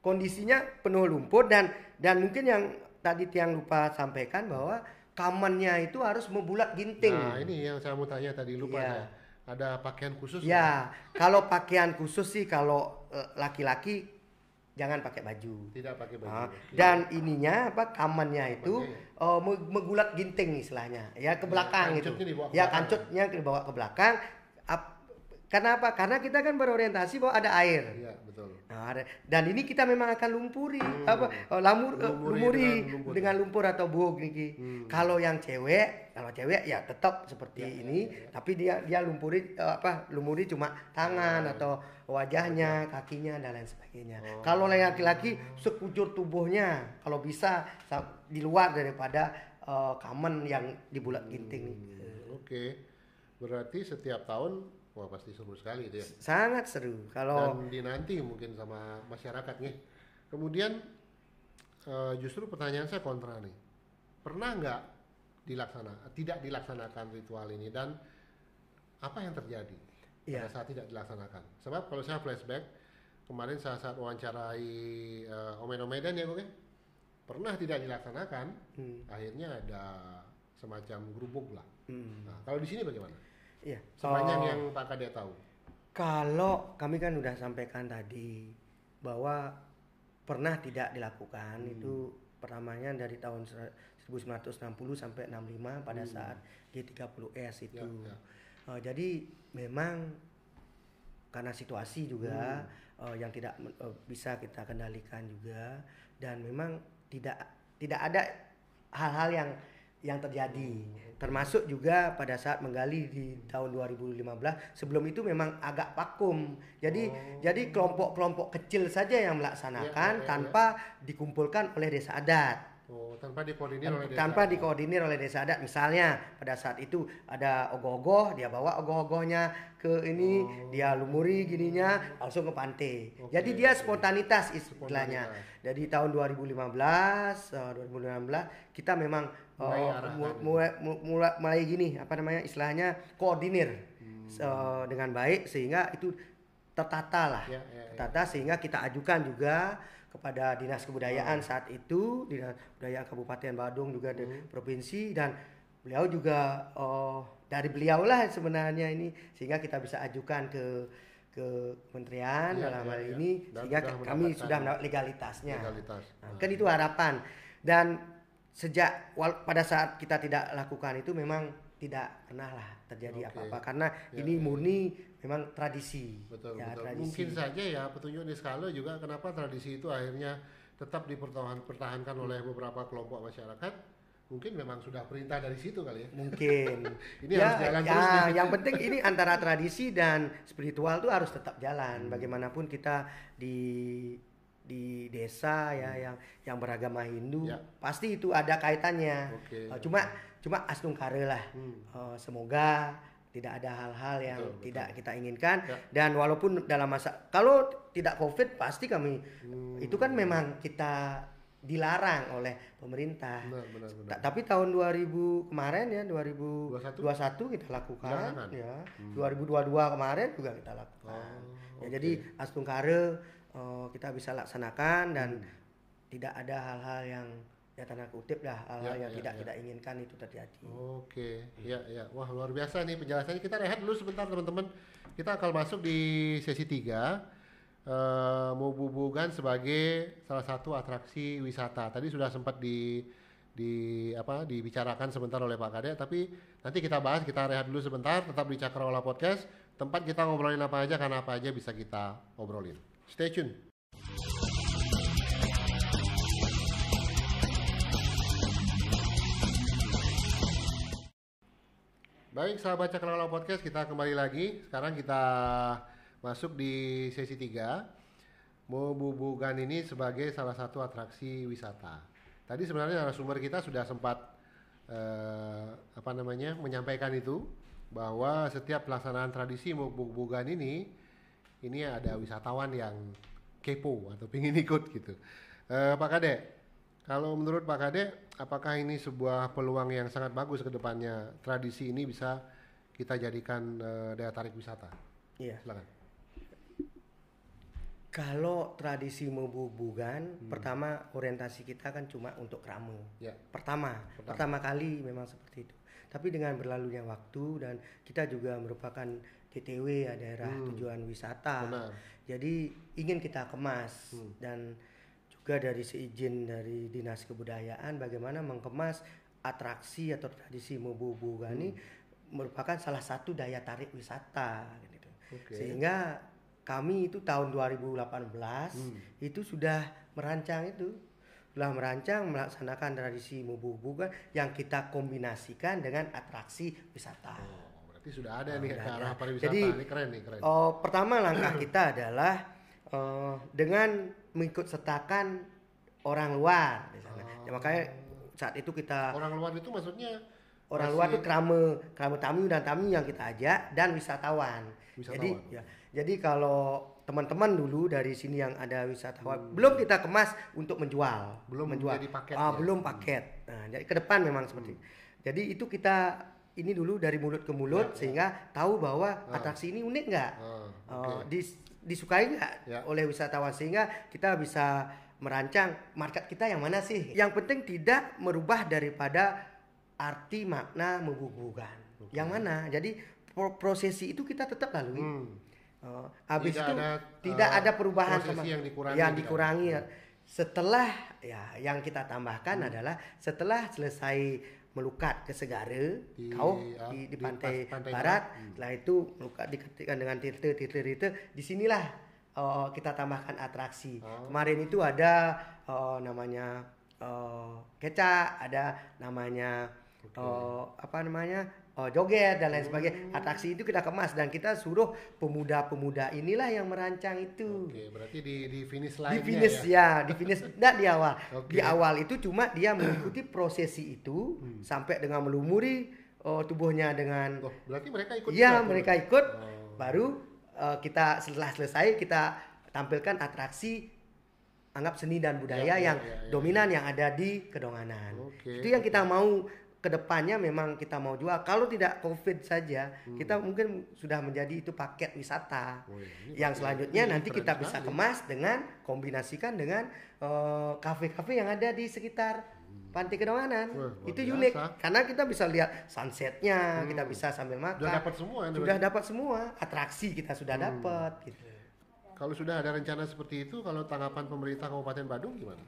Kondisinya penuh lumpur dan dan mungkin yang tadi tiang lupa sampaikan bahwa kamannya itu harus membulat ginting. Nah, ini yang saya mau tanya tadi lupa yeah. Ada pakaian khusus? Ya, yeah. kalau pakaian khusus sih kalau eh, laki-laki jangan pakai baju. Tidak pakai baju. Nah, dan ininya apa kamannya itu Kamannya. uh, menggulat ginting istilahnya, ya ke belakang iya, gitu. ya, gitu. ya kancutnya dibawa ke belakang karena apa? Karena kita kan berorientasi bahwa ada air. Iya, betul. Nah, ada, dan ini kita memang akan lumpuri hmm. apa oh, lamur eh, lumuri, lumuri dengan, lumpur. dengan lumpur atau bug niki. Hmm. Kalau yang cewek, kalau cewek ya tetap seperti ya, ya, ini, ya, ya. tapi dia dia lumpuri eh, apa? Lumuri cuma tangan ya, atau wajahnya, kakinya dan lain sebagainya. Oh. Kalau laki-laki sekujur tubuhnya kalau bisa di luar daripada uh, kamen yang di bulat ginting. Hmm, oke. Okay. Berarti setiap tahun Wah pasti seru sekali itu ya. Sangat seru kalau dan dinanti mungkin sama masyarakatnya. Kemudian uh, justru pertanyaan saya kontra nih. Pernah nggak dilaksana tidak dilaksanakan ritual ini dan apa yang terjadi yeah. pada iya. saat tidak dilaksanakan? Sebab kalau saya flashback kemarin saat saat wawancarai uh, Omen Omedan ya gue ya? pernah tidak dilaksanakan, hmm. akhirnya ada semacam gerubuk lah. Hmm. Nah, kalau di sini bagaimana? Iya. semuanya oh, yang Pak Kadya tahu. Kalau kami kan sudah sampaikan tadi bahwa pernah tidak dilakukan hmm. itu pertamanya dari tahun 1960 sampai 65 pada hmm. saat G30S itu. Ya, ya. Uh, jadi memang karena situasi juga hmm. uh, yang tidak uh, bisa kita kendalikan juga dan memang tidak tidak ada hal-hal yang yang terjadi. Hmm termasuk juga pada saat menggali di tahun 2015 sebelum itu memang agak pakum jadi oh. jadi kelompok-kelompok kecil saja yang melaksanakan ya, ya, ya, ya. tanpa dikumpulkan oleh desa adat Oh, tanpa dikoordinir oleh desa. Tanpa dikoordinir oleh desa adat. Misalnya pada saat itu ada ogoh-ogoh, dia bawa ogoh-ogohnya ke ini, oh. dia lumuri gininya langsung ke pantai. Okay. Jadi dia spontanitas istilahnya. Spontanitas. jadi tahun 2015, 2016 eh, kita memang mulai oh, oh, mulai, mulai gini apa namanya istilahnya koordinir hmm. uh, dengan baik sehingga itu tertata lah ya, ya, ya. tertata sehingga kita ajukan juga kepada dinas kebudayaan oh. saat itu dinas budaya Kabupaten Badung juga hmm. di provinsi dan beliau juga uh, dari beliau lah sebenarnya ini sehingga kita bisa ajukan ke ke kementerian ya, dalam ya, hal ya. ini Dan sehingga sudah kami sudah mendapat legalitasnya. Legalitas. Nah, nah. kan itu harapan. Dan sejak pada saat kita tidak lakukan itu memang tidak pernah lah terjadi apa-apa okay. karena ya, ini ya, ya. murni memang tradisi. Betul, ya, betul. Tradisi. Mungkin saja ya petunjuk skala juga kenapa tradisi itu akhirnya tetap dipertahankan oleh beberapa kelompok masyarakat mungkin memang sudah perintah dari situ kali ya mungkin ini ya, harus jalan ya, terus yang penting ini antara tradisi dan spiritual itu harus tetap jalan hmm. bagaimanapun kita di di desa ya hmm. yang yang beragama Hindu ya. pasti itu ada kaitannya okay. uh, eh, cuma cuma astungkare lah hmm. uh, semoga tidak ada hal-hal yang betul, betul. tidak kita inginkan ya. dan walaupun dalam masa kalau tidak covid pasti kami hmm. itu kan memang kita dilarang oleh pemerintah. Benar, benar, benar. Tapi tahun 2000 kemarin ya 2021 21 kita lakukan Jangan. ya. Hmm. 2022 kemarin juga kita lakukan. Oh, ya okay. jadi Astung uh, kita bisa laksanakan dan hmm. tidak ada hal-hal yang ya tanda kutip lah hal-hal ya, yang ya, tidak ya. kita inginkan itu terjadi. Oke, hmm. ya ya. Wah, luar biasa nih penjelasannya. Kita rehat dulu sebentar teman-teman. Kita akan masuk di sesi tiga, uh, eh, Mobubugan sebagai salah satu atraksi wisata. Tadi sudah sempat di di apa dibicarakan sebentar oleh Pak Kadek, tapi nanti kita bahas, kita rehat dulu sebentar, tetap di Cakrawala Podcast. Tempat kita ngobrolin apa aja karena apa aja bisa kita obrolin. Stay tuned. Baik, sahabat Cakrawala Podcast, kita kembali lagi. Sekarang kita masuk di sesi 3. Membubuhkan ini sebagai salah satu atraksi wisata. Tadi sebenarnya narasumber kita sudah sempat eh, apa namanya menyampaikan itu bahwa setiap pelaksanaan tradisi Mubugan ini ini ada wisatawan yang kepo atau ingin ikut gitu. Uh, Pak Kade, kalau menurut Pak Kade, apakah ini sebuah peluang yang sangat bagus ke depannya? Tradisi ini bisa kita jadikan uh, daya tarik wisata. Iya. Silakan. Kalau tradisi membubugan, hmm. pertama orientasi kita kan cuma untuk ramu. Ya. Pertama, pertama, pertama kali memang seperti itu. Tapi dengan berlalunya waktu dan kita juga merupakan DTW ya daerah hmm. tujuan wisata. Benar. Jadi ingin kita kemas hmm. dan juga dari seizin dari dinas kebudayaan bagaimana mengemas atraksi atau tradisi mubu hmm. ini merupakan salah satu daya tarik wisata gitu. Okay. Sehingga kami itu tahun 2018 hmm. itu sudah merancang itu telah merancang melaksanakan tradisi Mobobo yang kita kombinasikan dengan atraksi wisata. Oh berarti sudah ada oh, nih ke arah pariwisata Jadi, ini keren nih keren oh pertama langkah kita adalah uh, dengan mengikut sertakan orang luar di sana oh. ya, makanya ah. saat itu kita orang luar itu maksudnya orang masih... luar itu kerama kerama tamu dan tamu yang kita ajak dan wisatawan, wisatawan. jadi ya jadi kalau teman-teman dulu dari sini yang ada wisatawan hmm. belum kita kemas untuk menjual belum menjual paket ah, ya? belum hmm. paket nah jadi ke depan memang seperti hmm. jadi itu kita ini dulu dari mulut ke mulut ya, ya, sehingga tahu bahwa ah. atraksi ini unik nggak, ah, oh, okay. uh, dis, disukai nggak ya. oleh wisatawan sehingga kita bisa merancang market kita yang mana sih. Yang penting tidak merubah daripada arti makna membubuhkan. Okay. Yang mana? Jadi pro prosesi itu kita tetap lalui. Hmm. Uh, habis tidak itu ada, tidak uh, ada perubahan sama yang dikurangi. Yang dikurangi. Hmm. Setelah ya yang kita tambahkan hmm. adalah setelah selesai melukat ke Segara, di, kau uh, ah, di, di, di pantai, barat. Hmm. Setelah itu melukat dikatakan dengan tirta, tirta, tirta. sinilah uh, kita tambahkan atraksi. Oh. Kemarin itu ada uh, namanya uh, kecak, ada namanya okay. uh, apa namanya uh, joget dan lain hmm. sebagainya. Atraksi itu kita kemas dan kita suruh pemuda-pemuda inilah yang merancang itu. Oke, berarti di di finish line Di finish ya, ya di finish enggak di awal. Okay. Di awal itu cuma dia mengikuti prosesi itu hmm. sampai dengan melumuri uh, tubuhnya dengan oh, berarti mereka ikut. Iya, mereka itu. ikut. Oh. Baru uh, kita setelah selesai kita tampilkan atraksi anggap seni dan budaya ya, ya yang ya, ya, ya, dominan yang ada di Kedonganan. Okay. Itu yang kita mau kedepannya memang kita mau jual kalau tidak covid saja hmm. kita mungkin sudah menjadi itu paket wisata oh, iya, yang selanjutnya ini nanti kita bisa kemas dengan kombinasikan dengan eh, kafe-kafe uh, yang ada di sekitar hmm. Panti Kedonganan. Wah, itu unik karena kita bisa lihat sunsetnya, hmm. kita bisa sambil makan. Sudah dapat semua. Ya, sudah dapat semua. Atraksi kita sudah hmm. dapat. Gitu. Kalau sudah ada rencana seperti itu, kalau tanggapan pemerintah Kabupaten Badung gimana?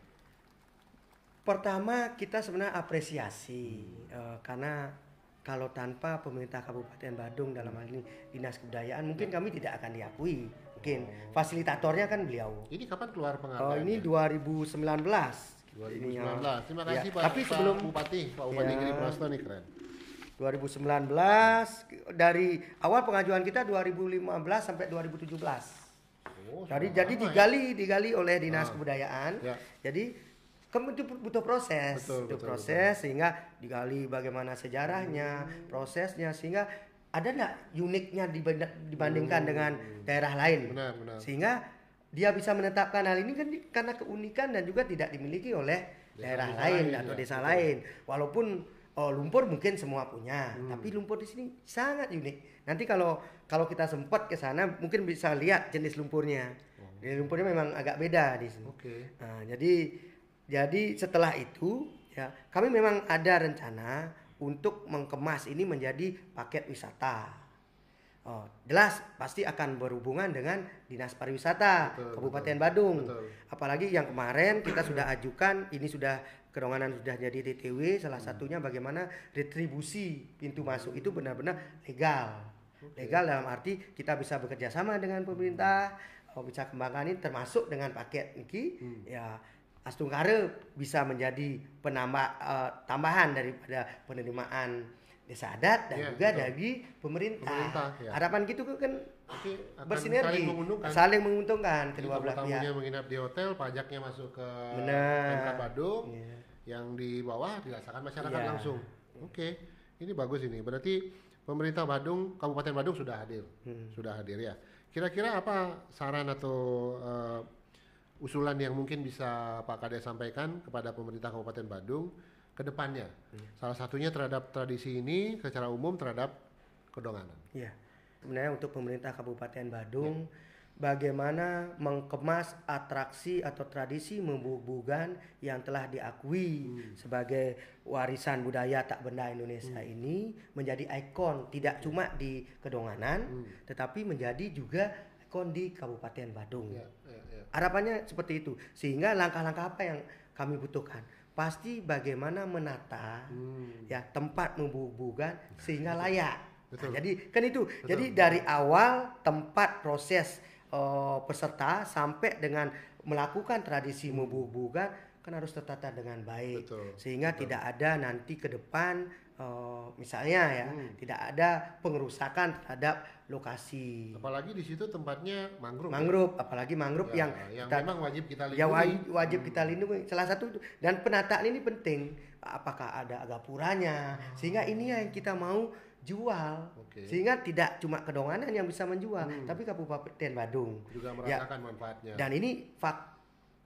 Pertama kita sebenarnya apresiasi hmm. uh, karena kalau tanpa pemerintah Kabupaten Badung dalam hal ini dinas kebudayaan mungkin ya. kami tidak akan diakui mungkin oh. fasilitatornya kan beliau. Ini kapan keluar penghargaan? oh, ini 2019. 2019. Ini, Terima iya. kasih ya. Pak, Tapi sebelum, Pak Bupati, Pak Bupati ya, Giri Prasto nih keren. 2019 dari awal pengajuan kita 2015 sampai 2017. Oh, jadi jadi ya? digali ya? digali oleh dinas ah. kebudayaan. Ya. Jadi kemudian butuh proses betul, butuh betul, proses betul. sehingga digali bagaimana sejarahnya hmm. prosesnya sehingga ada nggak uniknya dibandingkan hmm. dengan daerah lain benar, benar. sehingga dia bisa menetapkan hal ini kan karena keunikan dan juga tidak dimiliki oleh desa daerah lain, lain atau ya. desa betul. lain walaupun oh, lumpur mungkin semua punya hmm. tapi lumpur di sini sangat unik nanti kalau kalau kita sempat ke sana mungkin bisa lihat jenis lumpurnya oh. jenis lumpurnya memang agak beda di sini okay. nah, jadi jadi setelah itu ya kami memang ada rencana untuk mengemas ini menjadi paket wisata. Oh, jelas pasti akan berhubungan dengan Dinas Pariwisata betul, Kabupaten betul, Badung. Betul. Apalagi yang kemarin kita sudah ajukan ini sudah kerongganan sudah jadi TTW salah hmm. satunya bagaimana retribusi pintu hmm. masuk itu benar-benar legal. Okay. Legal dalam arti kita bisa bekerja sama dengan pemerintah, hmm. oh, bisa kembangkan ini termasuk dengan paket ini hmm. ya Astung bisa menjadi penambah uh, tambahan daripada penerimaan desa adat dan yeah, juga dari pemerintah. pemerintah ya. Harapan gitu kan bersinergi, saling menguntungkan, saling menguntungkan kedua belah pihak. menginap di hotel, pajaknya masuk ke Pemkab Badung, yeah. yang di bawah dirasakan masyarakat yeah. langsung. Oke, okay. ini bagus ini. Berarti pemerintah Badung, Kabupaten Badung sudah hadir, hmm. sudah hadir ya. Kira-kira apa saran atau uh, usulan yang mungkin bisa Pak Kades sampaikan kepada pemerintah Kabupaten Badung ke depannya. Hmm. Salah satunya terhadap tradisi ini secara umum terhadap kedonganan. Iya. Sebenarnya untuk pemerintah Kabupaten Badung ya bagaimana mengemas atraksi atau tradisi membubugan yang telah diakui hmm. sebagai warisan budaya tak benda Indonesia hmm. ini menjadi ikon tidak ya. cuma di Kedonganan hmm. tetapi menjadi juga ikon di Kabupaten Badung. Ya. Iya. Harapannya seperti itu. Sehingga langkah-langkah apa yang kami butuhkan? Pasti bagaimana menata hmm. ya tempat membubuhkan sehingga layak. Nah, Betul. Nah, jadi kan itu. Betul. Jadi dari awal tempat proses uh, peserta sampai dengan melakukan tradisi hmm. membubuhkan kan harus tertata dengan baik. Betul. Sehingga Betul. tidak ada nanti ke depan uh, misalnya ya hmm. tidak ada pengerusakan terhadap lokasi. Apalagi di situ tempatnya mangrove. Ya? Mangrove, ya? apalagi mangrove ya, yang yang kita, memang wajib kita ya, lindungi. Ya wajib, hmm. kita lindungi. Salah satu itu. dan penataan ini penting. Apakah ada agapuranya hmm. Ah. sehingga ini yang kita mau jual. Okay. Sehingga tidak cuma kedonganan yang bisa menjual, hmm. tapi Kabupaten Badung juga ya. merasakan ya, manfaatnya. Dan ini fak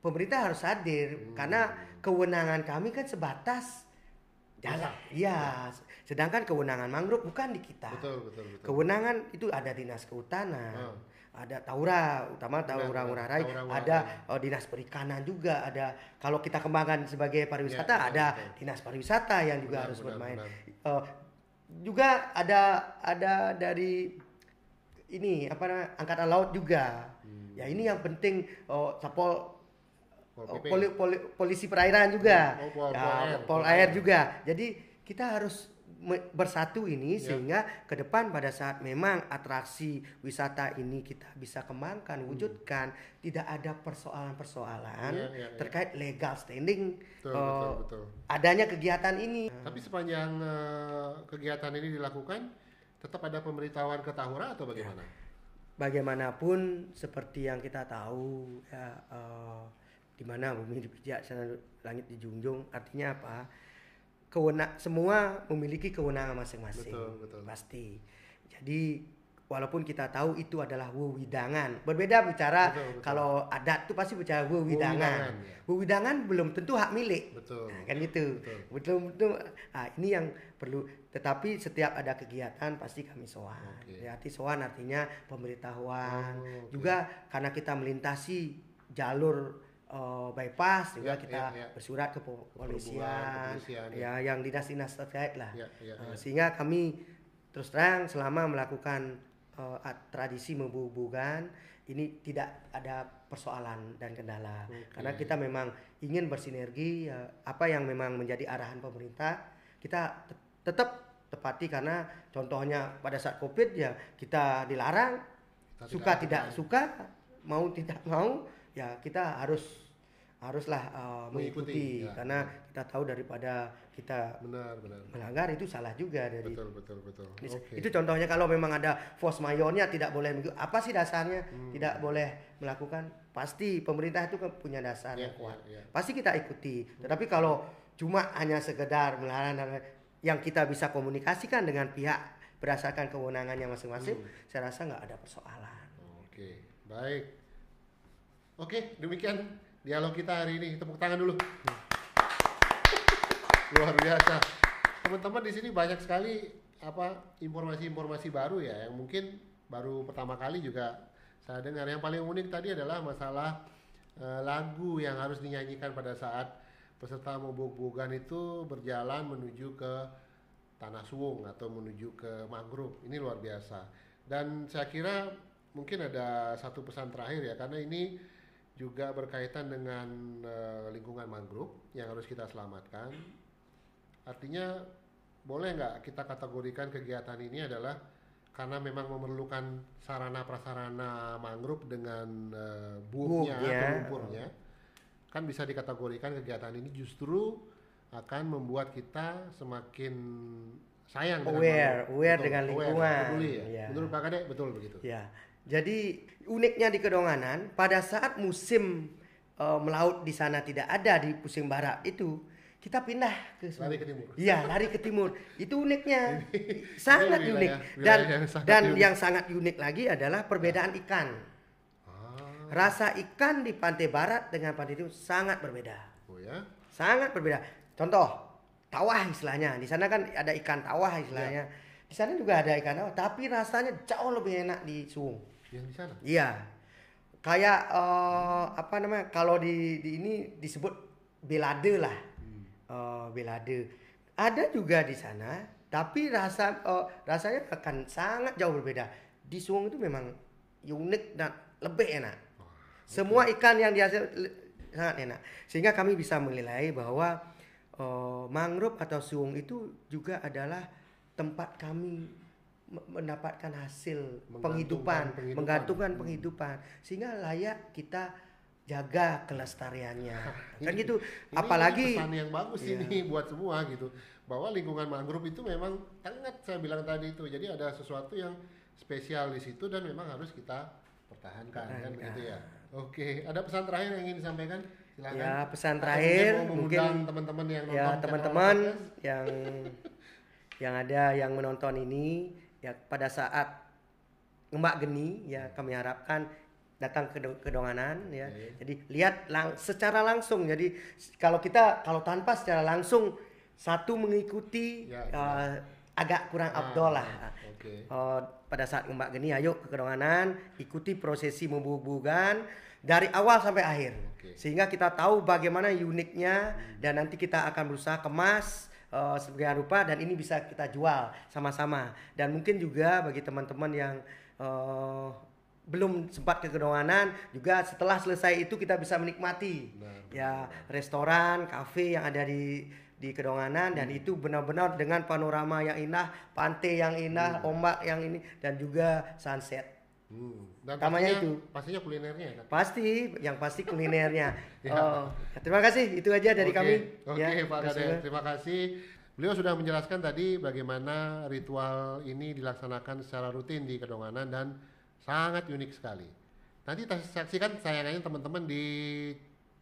pemerintah harus hadir hmm. karena kewenangan kami kan sebatas jalan. Iya. Sedangkan kewenangan mangrove bukan di kita. Betul, betul, betul. Kewenangan itu ada dinas kehutanan, hmm. ada Taura, utama Taura Ngurah ada uh, dinas perikanan juga, ada kalau kita kembangkan sebagai pariwisata ya, ada betul. dinas pariwisata yang juga benar, harus benar, bermain. Benar. Uh, juga ada ada dari ini apa angkatan laut juga. Hmm. Ya ini yang penting uh, eh, Sapol pol, oh, poli, polisi perairan juga, oh, ya, pol air juga. Jadi kita harus bersatu ini yeah. sehingga ke depan pada saat memang atraksi wisata ini kita bisa kembangkan, hmm. wujudkan, hmm. tidak ada persoalan-persoalan yeah, yeah, ya. terkait legal standing betul, uh, betul, eh, betul. adanya kegiatan ini. Tapi sepanjang uh, kegiatan ini dilakukan, tetap ada pemberitahuan ke Tahura atau bagaimana? Ya. Bagaimanapun seperti yang kita tahu ya. Uh, di mana bumi dipijak sana langit dijunjung artinya apa kewenang semua memiliki kewenangan masing-masing betul, betul. pasti jadi walaupun kita tahu itu adalah wewidangan berbeda bicara betul, betul. kalau adat itu pasti bicara wewidangan wewidangan ya. belum tentu hak milik betul nah, kan itu betul betul nah, ini yang perlu tetapi setiap ada kegiatan pasti kami soan okay. jadi soan artinya pemberitahuan oh, okay. juga karena kita melintasi jalur uh, bypass juga ya yeah, kita yeah, yeah. bersurat ke kepolisian, ya, yeah. yang dinas-dinas terkait lah yeah, yeah, uh, sehingga kami terus terang selama melakukan uh, tradisi membubuhkan ini tidak ada persoalan dan kendala okay. karena kita memang ingin bersinergi uh, apa yang memang menjadi arahan pemerintah kita te tetap tepati karena contohnya pada saat covid ya kita dilarang suka tidak, tidak suka mau tidak mau ya kita harus haruslah uh, mengikuti, mengikuti ya. karena kita tahu daripada kita benar, benar. melanggar itu salah juga dari betul betul betul okay. itu contohnya kalau memang ada force mayornya tidak boleh apa sih dasarnya hmm. tidak boleh melakukan pasti pemerintah itu punya dasar yang kuat ya, pasti kita ikuti tetapi kalau cuma hanya sekedar melarang yang kita bisa komunikasikan dengan pihak berdasarkan kewenangannya masing-masing hmm. saya rasa nggak ada persoalan oke okay. baik Oke, demikian dialog kita hari ini. Tepuk tangan dulu. Luar biasa. Teman-teman di sini banyak sekali apa informasi-informasi baru ya yang mungkin baru pertama kali juga saya dengar. Yang paling unik tadi adalah masalah e, lagu yang harus dinyanyikan pada saat peserta mabuk itu berjalan menuju ke tanah suwung atau menuju ke mangrove. Ini luar biasa. Dan saya kira mungkin ada satu pesan terakhir ya karena ini juga berkaitan dengan uh, lingkungan mangrove yang harus kita selamatkan. Artinya boleh nggak kita kategorikan kegiatan ini adalah karena memang memerlukan sarana prasarana mangrove dengan uh, eh, buahnya yeah. atau lumpurnya, kan bisa dikategorikan kegiatan ini justru akan membuat kita semakin sayang aware, dengan aware betul, dengan lingkungan. Aware, peduli ya. Yeah. Menurut Pak Kade betul begitu. Yeah jadi uniknya di Kedonganan pada saat musim e, melaut di sana tidak ada di pusing barat itu kita pindah ke lari ke timur. Iya, lari ke timur. Itu uniknya. Ini, sangat ini unik. Wilayah dan yang sangat dan unik. yang sangat unik lagi adalah perbedaan ya. ikan. Ah. Rasa ikan di pantai barat dengan pantai timur sangat berbeda. Oh ya. Sangat berbeda. Contoh, tawah istilahnya. Di sana kan ada ikan tawah istilahnya. Ya. Di sana juga ada ikan tawah, tapi rasanya jauh lebih enak di Sungai. Yang di sana? Iya. Kayak uh, apa namanya? Kalau di, di ini disebut belade lah. Hmm. Uh, belade. Ada juga di sana, tapi rasa uh, rasanya akan sangat jauh berbeda. Di suung itu memang unik dan lebih enak. Oh, Semua ikan yang dihasil sangat enak. Sehingga kami bisa menilai bahwa uh, mangrove atau suung itu juga adalah tempat kami mendapatkan hasil penghidupan, penghidupan, menggantungkan hmm. penghidupan, sehingga layak kita jaga kelestariannya. kan gitu. Ini Apalagi pesan yang bagus iya. ini buat semua gitu, bahwa lingkungan mangrove itu memang sangat saya bilang tadi itu. Jadi ada sesuatu yang spesial di situ dan memang harus kita pertahankan nah, kan gitu ya. Oke, ada pesan terakhir yang ingin disampaikan? Silakan. Ya, pesan terakhir mau mungkin teman-teman yang ya, nonton ya teman-teman yang yang ada yang menonton ini ya pada saat ngemak geni ya hmm. kami harapkan datang ke kedonganan ya. Jadi lihat lang secara langsung. Jadi kalau kita kalau tanpa secara langsung satu mengikuti ya, Uh, agak kurang ah, abdol lah. Ya, okay. Uh, eh, pada saat ngembak geni ayo ke kedonganan ikuti prosesi membubugan dari awal sampai akhir. Okay. Sehingga kita tahu bagaimana uniknya hmm. dan nanti kita akan berusaha kemas uh, eh, sedemikian rupa dan ini bisa kita jual sama-sama dan mungkin juga bagi teman-teman yang uh, belum sempat ke Kedonganan juga setelah selesai itu kita bisa menikmati benar, ya benar. restoran, kafe yang ada di di Kedonganan hmm. dan itu benar-benar dengan panorama yang indah, pantai yang indah, hmm. ombak yang ini dan juga sunset. Hmm. Dan pastinya, itu. Pastinya kulinernya ya, Pasti, yang pasti kulinernya. ya. Oh, terima kasih. Itu aja dari okay. kami. Oke, okay, ya, Pak Kade. Terima kasih. Beliau sudah menjelaskan tadi bagaimana ritual ini dilaksanakan secara rutin di Kedonganan dan sangat unik sekali. Nanti saksikan tayangannya teman-teman di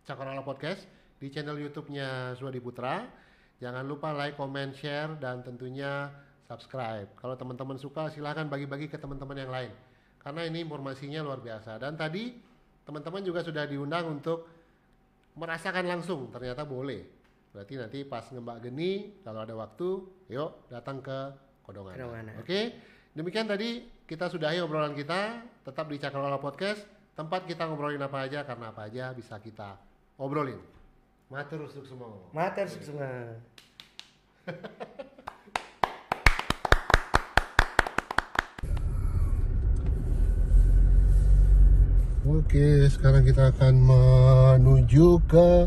Cakorala Podcast di channel YouTube-nya Suwadi Putra. Jangan lupa like, comment, share, dan tentunya subscribe. Kalau teman-teman suka silahkan bagi-bagi ke teman-teman yang lain karena ini informasinya luar biasa. Dan tadi teman-teman juga sudah diundang untuk merasakan langsung, ternyata boleh. Berarti nanti pas ngembak geni, kalau ada waktu, yuk datang ke Kodongan. Oke, okay? demikian tadi kita sudahi obrolan kita, tetap di Cakrawala Podcast, tempat kita ngobrolin apa aja, karena apa aja bisa kita obrolin. Matur untuk semua. Matur untuk semua. Oke, sekarang kita akan menuju ke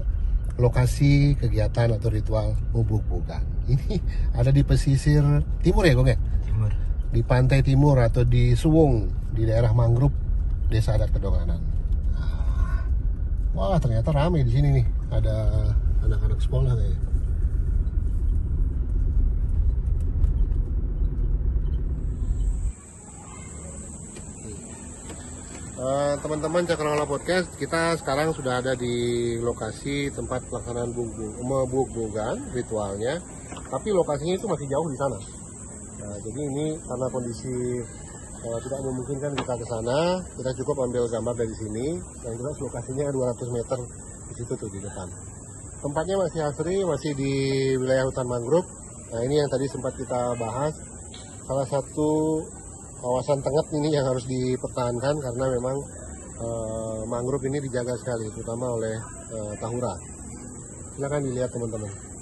lokasi kegiatan atau ritual bubuk-bukan. Ini ada di pesisir timur ya, Gong ya? Timur. Di pantai timur atau di Suwung, di daerah mangrove Desa Adat Kedonganan. Ah. Wah, ternyata ramai di sini nih. Ada anak-anak sekolah kayaknya. Eh, teman-teman uh, Cakrawala Podcast, kita sekarang sudah ada di lokasi tempat pelaksanaan membuk-bukan ritualnya, tapi lokasinya itu masih jauh di sana. Nah, jadi ini karena kondisi uh, tidak memungkinkan kita ke sana, kita cukup ambil gambar dari sini. Yang jelas lokasinya 200 meter di situ tuh di depan. Tempatnya masih asri, masih di wilayah hutan mangrove. Nah ini yang tadi sempat kita bahas, salah satu kawasan tengah ini yang harus dipertahankan karena memang uh, mangrove ini dijaga sekali, terutama oleh uh, Tahura. Silakan dilihat teman-teman.